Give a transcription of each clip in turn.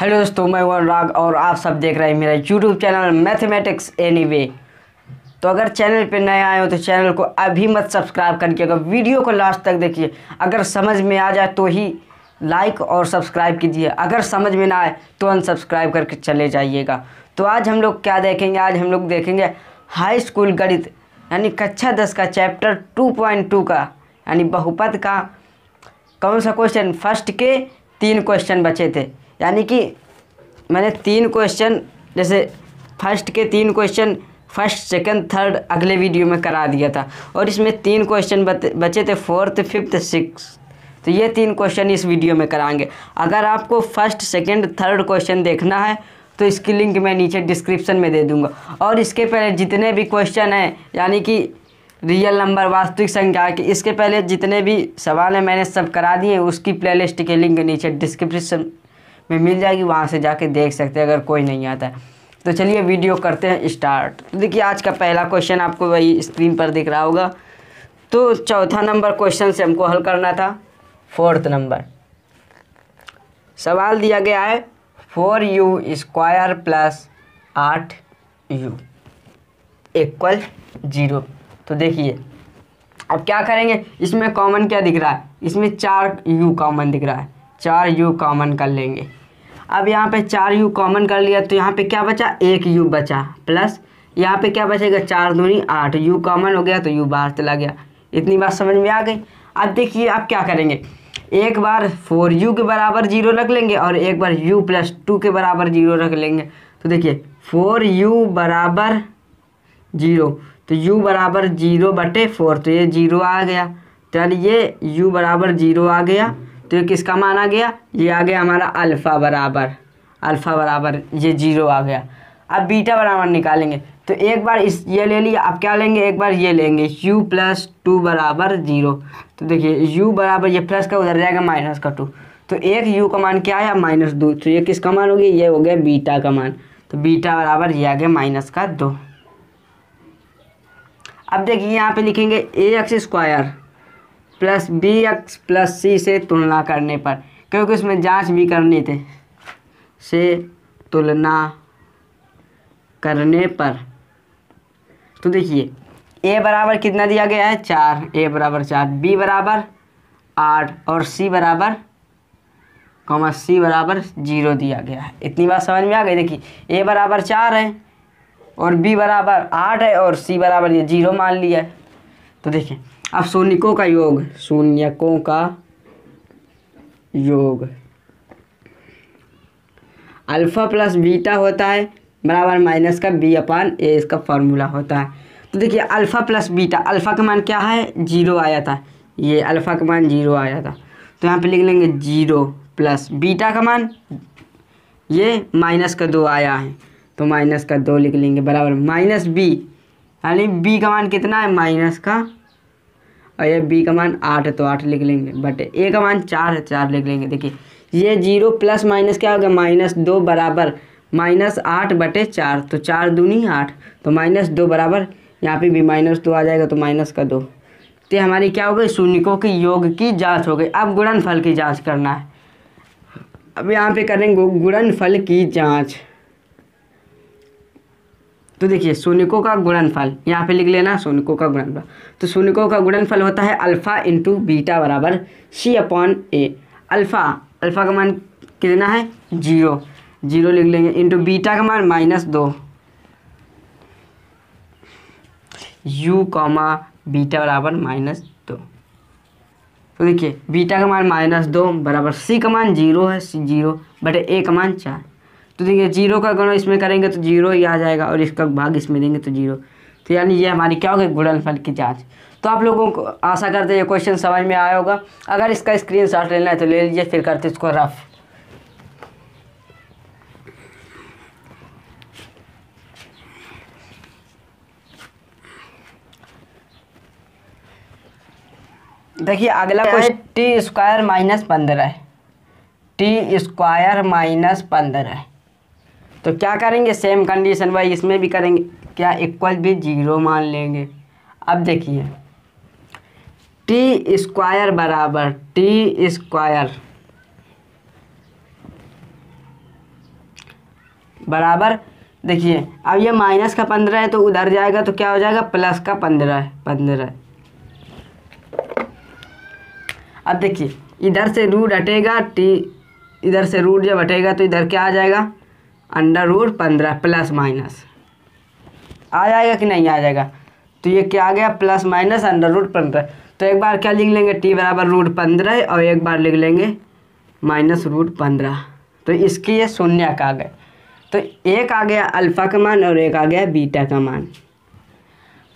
hello दोस्तों मैं one राग और आप सब देख रहे हैं मेरा यूट्यूब चैनल मैथमेटिक्स एनीवे तो अगर चैनल पर नए आए हो तो चैनल को अभी मत सब्सक्राइब करके अगर वीडियो को लास्ट तक देखिए अगर समझ में आ जाए तो ही लाइक और सब्सक्राइब कीजिए अगर समझ में ना आए तो अनसब्सक्राइब करके चले जाइएगा तो आज हम लोग क्या देखेंगे आज हम लोग देखेंगे हाई स्कूल गणित यानी कक्षा दस का चैप्टर टू पॉइंट टू का यानी बहुपद का कौन सा क्वेश्चन फर्स्ट के तीन क्वेश्चन बचे थे यानी कि मैंने तीन क्वेश्चन जैसे फर्स्ट के तीन क्वेश्चन फर्स्ट सेकंड थर्ड अगले वीडियो में करा दिया था और इसमें तीन क्वेश्चन बचे थे फोर्थ फिफ्थ सिक्स तो ये तीन क्वेश्चन इस वीडियो में कराएंगे अगर आपको फर्स्ट सेकंड थर्ड क्वेश्चन देखना है तो इसकी लिंक मैं नीचे डिस्क्रिप्शन में दे दूंगा और इसके पहले जितने भी क्वेश्चन हैं यानी कि रियल नंबर वास्तविक संख्या के इसके पहले जितने भी सवाल हैं मैंने सब करा दिए उसकी प्लेलिस्ट के लिंक नीचे डिस्क्रिप्शन में मिल जाएगी वहाँ से जाके देख सकते हैं अगर कोई नहीं आता है तो चलिए वीडियो करते हैं स्टार्ट तो देखिए आज का पहला क्वेश्चन आपको वही स्क्रीन पर दिख रहा होगा तो चौथा नंबर क्वेश्चन से हमको हल करना था फोर्थ नंबर सवाल दिया गया है फोर यू स्क्वायर प्लस आठ यू इक्वल जीरो तो देखिए अब क्या करेंगे इसमें कॉमन क्या दिख रहा है इसमें चार यू कॉमन दिख रहा है चार यू कॉमन कर लेंगे अब यहाँ पे चार यू कॉमन कर लिया तो यहाँ पे क्या बचा एक यू बचा प्लस यहाँ पे क्या बचेगा चार दूनी आठ यू कॉमन हो गया तो यू बाहर चला गया इतनी बात समझ में आ गई अब देखिए आप क्या करेंगे एक बार फोर यू के बराबर जीरो रख लेंगे और एक बार यू प्लस टू के बराबर जीरो रख लेंगे तो देखिए फोर यू बराबर जीरो तो यू बराबर जीरो बटे फोर तो ये जीरो आ गया चलिए यू बराबर जीरो आ गया तो ये किसका आ गया ये आ गया हमारा अल्फ़ा बराबर अल्फ़ा बराबर ये जीरो आ गया अब बीटा बराबर निकालेंगे तो एक बार इस ये ले लिया अब क्या लेंगे एक बार ये लेंगे u प्लस टू बराबर जीरो तो देखिए u बराबर ये प्लस का उधर जाएगा माइनस का टू तो एक u का मान क्या आया माइनस दो तो ये किसका मान हो गया ये हो गया बीटा का मान तो बीटा बराबर ये आ गया माइनस का दो अब देखिए यहाँ पे लिखेंगे A X square plus B X plus C से तुलना करने पर क्योंकि उसमें जांच भी करनी थी से तुलना करने पर तो देखिए ए बराबर कितना दिया गया है चार ए बराबर चार बी बराबर आठ और सी बराबर कॉमा सी बराबर जीरो दिया गया है इतनी बात समझ में आ गई देखिए ए बराबर चार है और बी बराबर आठ है और सी बराबर ये जीरो मान लिया है तो देखिए अब शून्यकों का योग शून्यकों का योग अल्फा प्लस बीटा होता है बराबर माइनस का बी अपान ए इसका फार्मूला होता है तो देखिए अल्फ़ा प्लस बीटा अल्फ़ा का मान क्या है जीरो आया था ये अल्फ़ा का मान जीरो आया था तो यहाँ पे लिख लेंगे जीरो प्लस बीटा का मान ये माइनस का दो आया है तो माइनस का दो लिख लेंगे बराबर माइनस बी यानी बी का मान कितना है माइनस का और ये बी का मान आठ है तो आठ लिख लेंगे बट ए का मान चार है चार लिख लेंगे देखिए ये जीरो प्लस माइनस क्या होगा माइनस दो बराबर माइनस आठ बटे चार तो चार दूनी आठ तो माइनस दो बराबर यहाँ पे भी माइनस दो आ जाएगा तो माइनस का दो तो हमारी क्या हो गई शून्यकों के योग की जांच हो गई अब गुणनफल की जांच करना है अब यहाँ पे करेंगे गुणनफल की जांच तो देखिए सोनिकों का गुणनफल यहाँ पे लिख लेना सोनिकों का गुणनफल तो सोनिकों का गुणनफल होता है अल्फ़ा इंटू बीटा बराबर C upon A alpha alpha का मान कितना है जीरो जीरो लिख लेंगे इंटू बीटा का मान माइनस दो यू कॉमा बीटा बराबर माइनस दो तो देखिए बीटा का मान माइनस दो बराबर सी का मान जीरो है सी जीरो बटे ए का मान चार तो देखिए जीरो का गुणा इसमें करेंगे तो जीरो ही आ जाएगा और इसका भाग इसमें देंगे तो जीरो तो यानी ये हमारी क्या होगी फल की जाँच तो आप लोगों को आशा करते ये क्वेश्चन समझ में आया होगा अगर इसका स्क्रीन शॉट लेना है तो ले लीजिए फिर करते इसको रफ़ देखिए अगला क्वेश्चन टी स्क्वायर माइनस पंद्रह टी स्क्वायर माइनस पंद्रह तो क्या करेंगे सेम कंडीशन वाई इसमें भी करेंगे क्या इक्वल भी जीरो मान लेंगे अब देखिए टी स्क्वायर बराबर टी स्क्वायर बराबर देखिए अब ये माइनस का पंद्रह है तो उधर जाएगा तो क्या हो जाएगा प्लस का पंद्रह है पंद्रह अब देखिए इधर से रूट हटेगा टी इधर से रूट जब हटेगा तो इधर क्या आ जाएगा अंडर रूट पंद्रह प्लस माइनस आ जाएगा कि नहीं आ जाएगा तो ये क्या आ गया प्लस माइनस अंडर रूट पंद्रह तो एक बार क्या लिख लेंगे टी बराबर रूट पंद्रह और एक बार लिख लेंगे माइनस रूट पंद्रह तो इसकी ये शून्य का आ गया तो एक आ गया अल्फ़ा का मान और एक आ गया बीटा का मान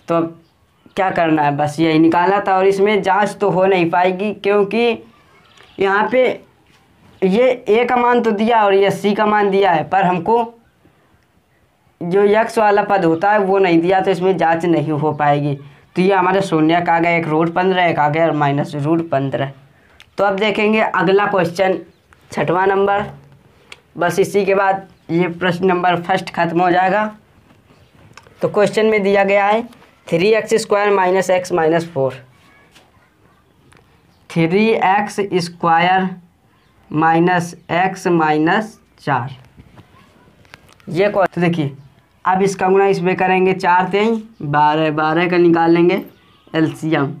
तो अब क्या करना है बस यही निकाला था और इसमें जाँच तो हो नहीं पाएगी क्योंकि यहाँ पे ये ए का मान तो दिया और ये सी का मान दिया है पर हमको जो यक्ष वाला पद होता है वो नहीं दिया तो इसमें जांच नहीं हो पाएगी तो ये हमारे शून्य का आ गया एक रूट पंद्रह एक आ गया और माइनस रूट पंद्रह तो अब देखेंगे अगला क्वेश्चन छठवां नंबर बस इसी के बाद ये प्रश्न नंबर फर्स्ट खत्म हो जाएगा तो क्वेश्चन में दिया गया है three x square minus X minus four three x square minus X minus चार ये क्वेश्चन तो देखिए अब इसका गुना इसमें करेंगे चार तीन बारह बारह का निकाल लेंगे एलसीएम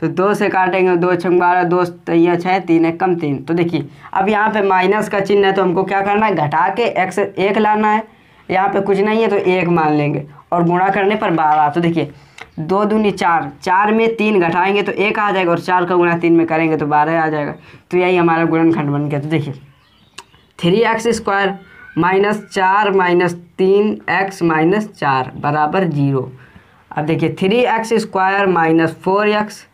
तो दो से काटेंगे दो छम बारह दो तैयार छः तीन एक कम तीन तो देखिए अब यहाँ पे माइनस का चिन्ह है तो हमको क्या करना है घटा के एक्स एक लाना है यहाँ पे कुछ नहीं है तो एक मान लेंगे और गुणा करने पर बारह तो देखिए दो दूनी चार चार में तीन घटाएंगे तो एक आ जाएगा और चार का गुणा तीन में करेंगे तो बारह आ जाएगा तो यही हमारा गुणनखंड बन गया तो देखिए थ्री एक्स स्क्वायर माइनस चार माइनस तीन एक्स माइनस चार बराबर जीरो अब देखिए three x square minus four x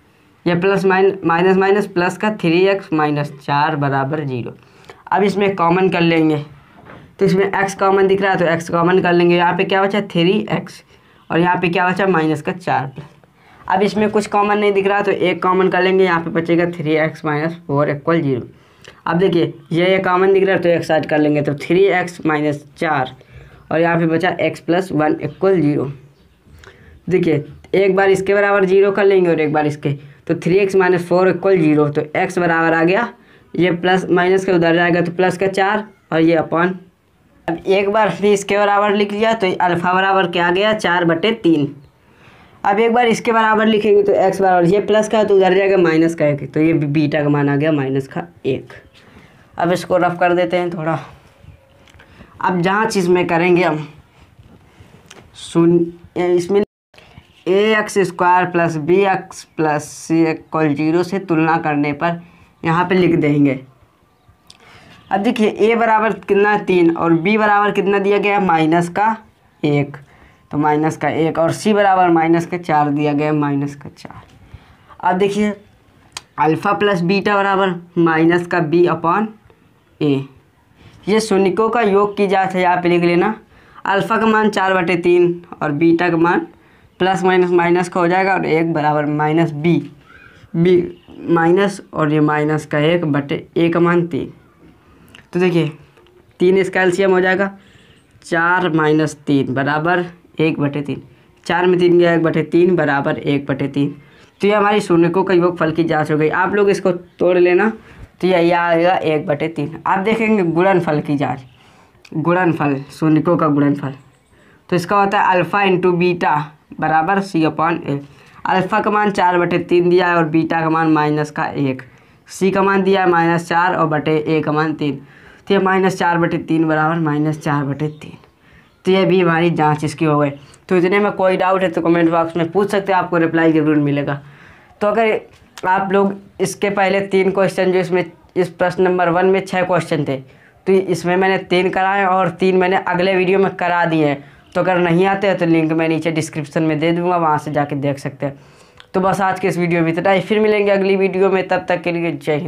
या plus mine minus minus plus का थ्री एक्स माइनस चार बराबर जीरो अब इसमें कॉमन कर लेंगे तो इसमें एक्स कॉमन दिख रहा है तो एक्स कॉमन कर लेंगे यहाँ पे क्या बचा थ्री एक्स और यहाँ पे क्या बचा माइनस का चार प्लस अब इसमें कुछ कॉमन नहीं दिख रहा तो एक कॉमन कर लेंगे यहाँ पे बचेगा three x minus four equal zero अब देखिए ये ये कॉमन दिख रहा है तो एक साइड कर लेंगे तो थ्री एक्स माइनस चार और यहाँ पे बचा X plus one equal zero देखिए एक बार इसके बराबर जीरो कर लेंगे और एक बार इसके तो three x minus four equal zero तो एक्स बराबर आ गया ये प्लस माइनस का उधर जाएगा तो प्लस का चार और ये अपॉन अब एक बार हमने इसके बराबर लिख लिया तो अल्फ़ा बराबर क्या आ गया चार बटे तीन अब एक बार इसके बराबर लिखेंगे तो एक्स बराबर ये प्लस का है तो उधर जाएगा माइनस का एक तो ये बीटा का मान आ गया माइनस का एक अब इसको रफ कर देते हैं थोड़ा अब जहाँ चीज़ में करेंगे हम सुन इसमें A X square plus B X plus C equal zero से तुलना करने पर यहाँ पे लिख देंगे अब देखिए ए बराबर कितना है तीन और बी बराबर कितना दिया गया है माइनस का एक तो माइनस का एक और सी बराबर माइनस का चार दिया गया है माइनस का चार अब देखिए अल्फ़ा प्लस बीटा बराबर माइनस का बी अपॉन ए ये सुनिकों का योग की जात है यहाँ पे लिख लेना अल्फ़ा का मान चार बटे तीन और बीटा का मान प्लस माइनस माइनस का हो जाएगा और एक बराबर माइनस बी बी माइनस और ये माइनस का एक बटे ए का मान तीन तो देखिए तीन इसका एल्सियम हो जाएगा चार माइनस तीन बराबर एक बटे तीन चार में तीन गया एक बटे तीन बराबर एक बटे तीन तो ये हमारी शून्यकों का योग फल की जांच हो गई आप लोग इसको तोड़ लेना तो यह आएगा एक बटे तीन आप देखेंगे गुड़न फल की गुड़न फल शून्यकों का फल तो इसका होता है अल्फ़ा इंटू बीटा बराबर सी अपॉन ए अल्फ़ा का मान चार बटे तीन दिया है और बीटा का मान माइनस का एक सी का मान दिया है माइनस चार और बटे ए का मान तीन तो ये माइनस चार बटे तीन बराबर माइनस चार बटे तीन तो ये भी हमारी जाँच इसकी हो गई तो इतने में कोई डाउट है तो कमेंट बॉक्स में पूछ सकते हैं आपको रिप्लाई ज़रूर मिलेगा तो अगर आप लोग इसके पहले तीन क्वेश्चन जो इसमें इस प्रश्न नंबर वन में छः क्वेश्चन थे तो इसमें मैंने तीन कराए और तीन मैंने अगले वीडियो में करा दिए हैं तो अगर नहीं आते हैं तो लिंक मैं नीचे डिस्क्रिप्शन में दे दूँगा वहाँ से जाके देख सकते हैं तो बस आज के इस वीडियो में इतना ही फिर मिलेंगे अगली वीडियो में तब तक के लिए जय हिंद